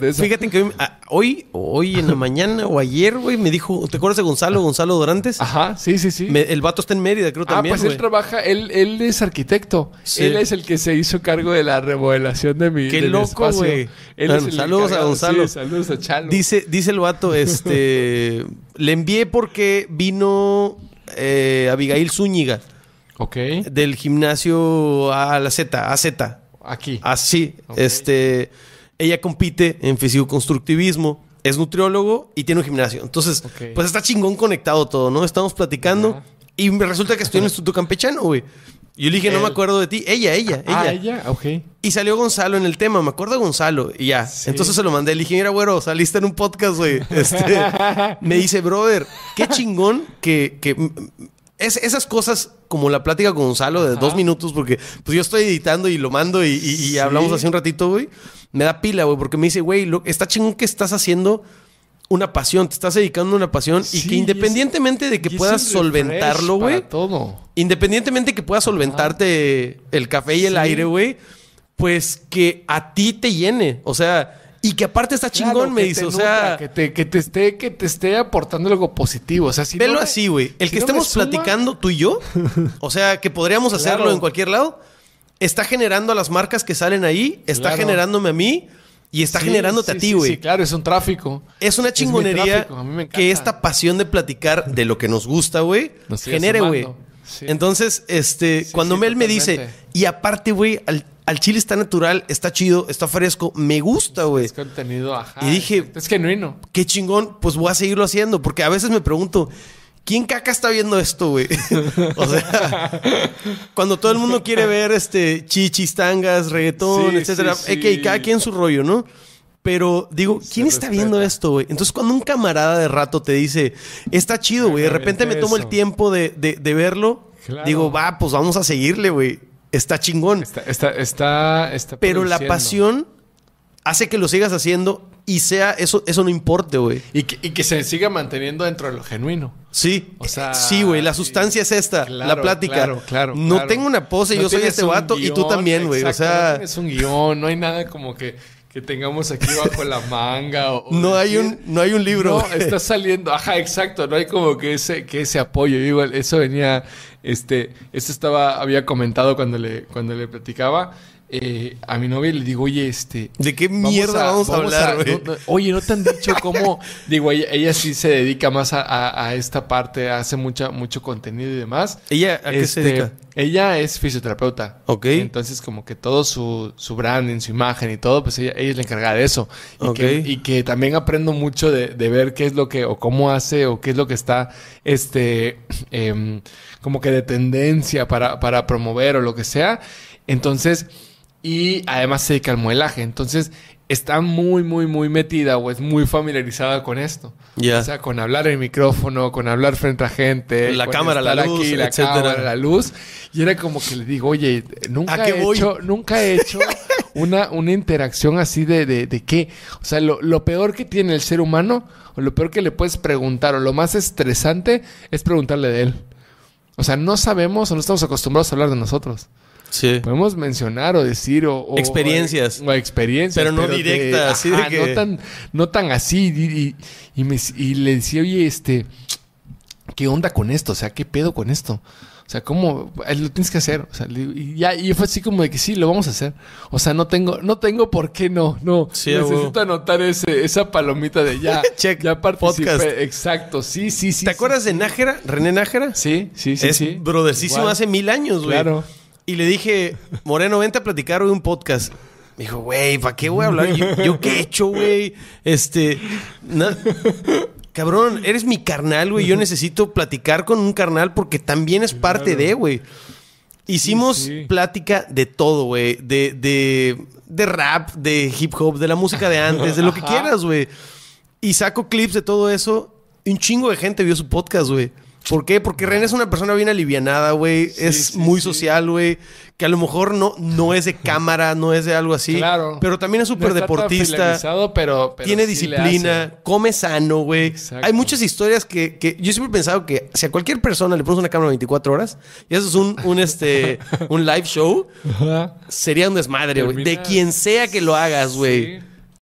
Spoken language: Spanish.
Fíjate que ah, hoy, hoy, en la mañana o ayer, güey, me dijo, ¿te acuerdas de Gonzalo, Gonzalo Dorantes? Ajá, sí, sí, sí. el vato está en Mérida, creo ah, también. Ah, pues él trabaja, él, es arquitecto. Él es el que se hizo cargo de la remodelación de mi. Qué loco, güey. saludos a Gonzalo. saludos a Chalo. Dice, dice el vato, este. le envié porque vino eh, Abigail Zúñiga. Ok. Del gimnasio a la Z, AZ. Aquí. Así. Ah, sí. Este. Ella compite en constructivismo es nutriólogo y tiene un gimnasio. Entonces, pues está chingón conectado todo, ¿no? Estamos platicando y me resulta que estoy en el Instituto Campechano, güey. Yo le dije, no me acuerdo de ti. Ella, ella, ah, ella. Ah, ella, ok. Y salió Gonzalo en el tema, me acuerdo de Gonzalo. Y ya. Entonces se lo mandé. Le dije, mira, güero, saliste en un podcast, güey. Este, me dice, brother, qué chingón que, es, esas cosas como la plática con Gonzalo de dos minutos, porque pues yo estoy editando y lo mando y, hablamos hace un ratito, güey me da pila, güey, porque me dice, güey, está chingón que estás haciendo una pasión, te estás dedicando a una pasión y que independientemente de que puedas solventarlo, güey, todo. Independientemente de que puedas solventarte el café y el aire, güey, pues que a ti te llene, o sea, y que aparte está chingón, me dice, o sea, que te, que te esté que te esté aportando algo positivo, o sea, si velo así, güey, el que estemos platicando tú y yo, o sea, que podríamos hacerlo en cualquier lado está generando a las marcas que salen ahí, está generándome a mí y está generándote a ti, güey. Sí, claro, es un tráfico. Es una chingonería que esta pasión de platicar de lo que nos gusta, güey, genere, güey. Entonces, este, cuando Mel me dice, y aparte, güey, al, chile está natural, está chido, está fresco, me gusta, güey. contenido, Y dije, es genuino. Qué chingón, pues voy a seguirlo haciendo, porque a veces me pregunto, ¿Quién caca está viendo esto, güey? o sea, cuando todo el mundo quiere ver este chichis, tangas, reggaetón, etc. etcétera, eh, que sí. cada quien su rollo, ¿no? Pero digo, ¿quién está viendo esto, güey? Entonces, cuando un camarada de rato te dice, está chido, güey, de repente me tomo el tiempo de, verlo, digo, va, pues vamos a seguirle, güey. Está chingón. Está, está, está, está Pero la pasión hace que lo sigas haciendo y sea, eso, eso no importe, güey. Y que, se siga manteniendo dentro de lo genuino. Sí, o sea, sí, güey, la sustancia es esta, la plática. Claro, claro. No tengo una pose, yo soy este vato y tú también, güey. O sea, es un guión, no hay nada como que que tengamos aquí bajo la manga. no, hay un, no hay un libro. No, está saliendo. Ajá, exacto. No hay como que ese, que ese apoyo. Igual, eso venía. Este, esto estaba, había comentado cuando le, cuando le platicaba. Eh, a mi novia le digo, oye, este. ¿De qué mierda vamos a, hablar, oye, ¿no te han dicho cómo? digo, ella, sí se dedica más a, esta parte, hace mucha, mucho contenido y demás. ¿Ella a qué se este, dedica? Ella es fisioterapeuta. Ok. Entonces, como que todo su, su branding, su imagen y todo, pues ella, ella es la encargada de eso. Y, que, y que también aprendo mucho de, ver qué es lo que, o cómo hace, o qué es lo que está, este, em, como que de tendencia para, para promover o lo que sea. Entonces, y además se dedica al modelaje. Entonces, está muy, muy, muy metida o es muy familiarizada con esto. O sea, con hablar en micrófono, con hablar frente a gente. La cámara, la luz, la luz. Y era como que le digo, oye, nunca, he hecho, nunca he hecho una, una interacción así de, de, de qué. O sea, lo, lo, peor que tiene el ser humano, o lo peor que le puedes preguntar, o lo más estresante, es preguntarle de él. O sea, no sabemos o no estamos acostumbrados a hablar de nosotros. Podemos mencionar o decir o... experiencias. O, experiencias. Pero no directas, así No tan, así. Y, me, le decía, oye, este... ¿Qué onda con esto? O sea, ¿qué pedo con esto? O sea, ¿cómo? Lo tienes que hacer. y, ya, y fue así como de que sí, lo vamos a hacer. O sea, no tengo, no tengo por qué no, no. Necesito anotar ese, esa palomita de ya. Check. participé. Exacto, sí, sí, sí. ¿Te acuerdas de Nájera? ¿René Nájera? Sí, sí, sí. sí. brodercísimo hace mil años, güey. Claro. Y le dije, Moreno, vente a platicar hoy un podcast. Me dijo, güey, ¿para qué voy a hablar? ¿Yo, qué he hecho, güey? Este. Cabrón, eres mi carnal, güey. Yo necesito platicar con un carnal porque también es parte de, güey. Hicimos plática de todo, güey. De, de, de, rap, de hip hop, de la música de antes, de lo que quieras, güey. Y saco clips de todo eso. un chingo de gente vio su podcast, güey. ¿Por qué? Porque René es una persona bien alivianada, güey. es muy social, güey. Que a lo mejor no, no es de cámara, no es de algo así. Pero también es súper deportista. Pero, tiene disciplina, come sano, güey. Hay muchas historias que, yo siempre he pensado que si a cualquier persona le pones una cámara 24 horas y eso es un, este, un live show, sería un desmadre, güey. De quien sea que lo hagas, güey.